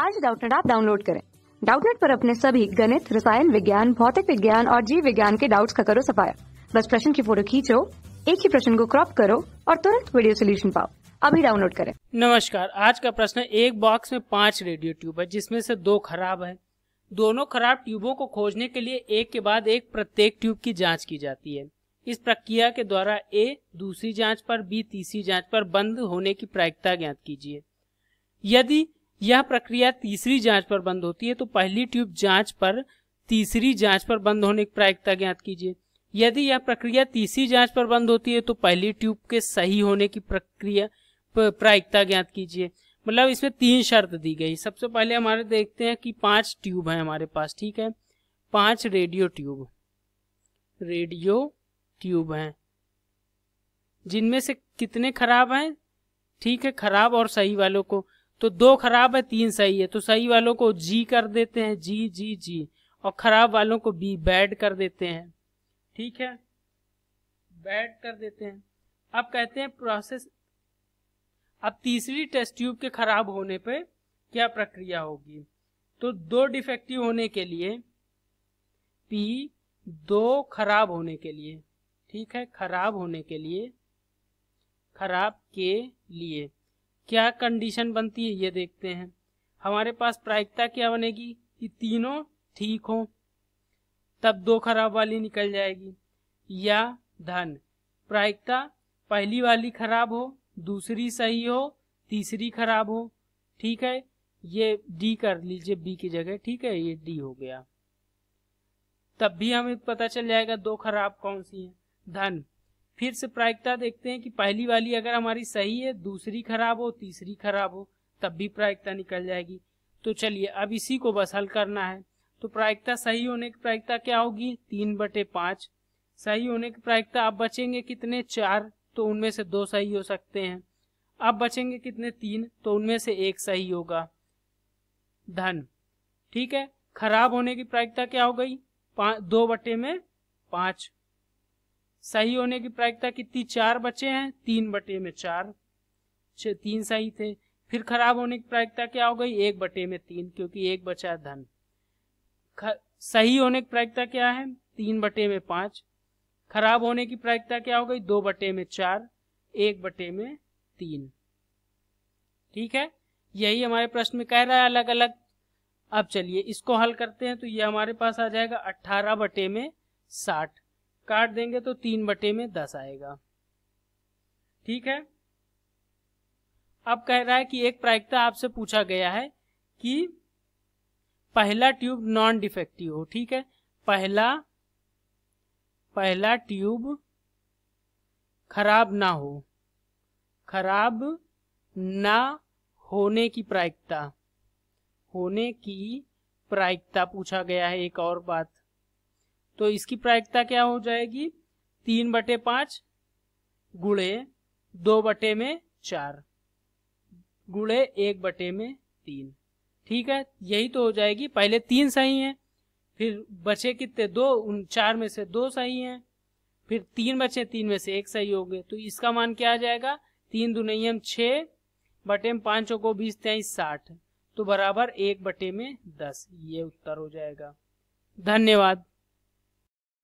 आज डाउटनेट आप डाउनलोड करें डाउटनेट पर अपने सभी गणित रसायन विज्ञान भौतिक विज्ञान और जीव विज्ञान के डाउट्स का करो सफाया बस प्रश्न की फोटो खींचो एक ही प्रश्न को क्रॉप करो और तुरंत वीडियो सोल्यूशन पाओ अभी डाउनलोड करें नमस्कार आज का प्रश्न एक बॉक्स में पांच रेडियो ट्यूब है जिसमें से दो खराब है दोनों खराब ट्यूबों को खोजने के लिए एक के बाद एक प्रत्येक ट्यूब की जाँच की जाती है इस प्रक्रिया के द्वारा ए दूसरी जांच पर बी तीसरी जांच पर बंद होने की प्रायिकता ज्ञात कीजिए यदि यह प्रक्रिया तीसरी जांच पर बंद होती है तो पहली ट्यूब जांच पर तीसरी जांच पर बंद होने की प्रायिकता ज्ञात कीजिए यदि यह प्रक्रिया तीसरी जांच पर बंद होती है तो पहली ट्यूब के सही होने की प्रक्रिया प्रायिकता ज्ञात कीजिए मतलब इसमें तीन शर्त दी गई सबसे पहले हमारे देखते हैं कि पांच ट्यूब है हमारे पास ठीक है पांच रेडियो ट्यूब रेडियो ट्यूब है जिनमें से कितने खराब हैं ठीक है खराब और सही वालों को तो दो खराब है तीन सही है तो सही वालों को जी कर देते हैं जी जी जी और खराब वालों को बी बैड कर देते हैं ठीक है बैड कर देते हैं अब कहते हैं प्रोसेस अब तीसरी टेस्ट ट्यूब के खराब होने पे क्या प्रक्रिया होगी तो दो डिफेक्टिव होने के लिए पी दो खराब होने के लिए ठीक है खराब होने के लिए खराब के लिए क्या कंडीशन बनती है ये देखते हैं हमारे पास प्रायिकता क्या बनेगी कि तीनों ठीक हो तब दो खराब वाली निकल जाएगी या धन प्रायिकता पहली वाली खराब हो दूसरी सही हो तीसरी खराब हो ठीक है ये डी कर लीजिए बी की जगह ठीक है ये डी हो गया तब भी हमें पता चल जाएगा दो खराब कौन सी है धन फिर से प्रायिकता देखते हैं कि पहली वाली अगर हमारी सही है दूसरी खराब हो तीसरी खराब हो तब भी प्रायिकता निकल जाएगी तो चलिए अब इसी को बस हल करना है तो प्रायिकता सही होने की प्रायिकता क्या होगी तीन बटे पाँच सही होने की प्रायिकता अब बचेंगे कितने चार तो उनमें से दो सही हो सकते हैं अब बचेंगे कितने तीन तो उनमें से एक सही होगा धन ठीक है खराब होने की प्रायिकता क्या हो गई दो बटे में पाँच सही होने की प्रायिकता कितनी चार बचे हैं तीन बटे में चार तीन सही थे फिर खराब होने की प्रायिकता क्या हो गई एक बटे में तीन क्योंकि एक बचा धन सही होने की प्रायिकता क्या है तीन बटे में पांच खराब होने की प्रायिकता क्या हो गई दो बटे में चार एक बटे में तीन ठीक है यही हमारे प्रश्न में कह रहा है अलग अलग अब चलिए इसको हल करते हैं तो ये हमारे पास आ जाएगा अट्ठारह बटे में साठ काट देंगे तो तीन बटे में दस आएगा ठीक है अब कह रहा है कि एक प्रायिकता आपसे पूछा गया है कि पहला ट्यूब नॉन डिफेक्टिव हो ठीक है पहला पहला ट्यूब खराब ना हो खराब ना होने की प्रायिकता होने की प्रायिकता पूछा गया है एक और बात तो इसकी प्रायिकता क्या हो जाएगी तीन बटे पांच गुणे दो बटे में चार गुड़े एक बटे में तीन ठीक है यही तो हो जाएगी पहले तीन सही है फिर बचे कितने दो उन चार में से दो सही हैं फिर तीन बचे तीन में से एक सही हो गए तो इसका मान क्या आ जाएगा तीन दुनियम छ बटे में पाँच को बीस तेईस साठ तो बराबर एक बटे में दस ये उत्तर हो जाएगा धन्यवाद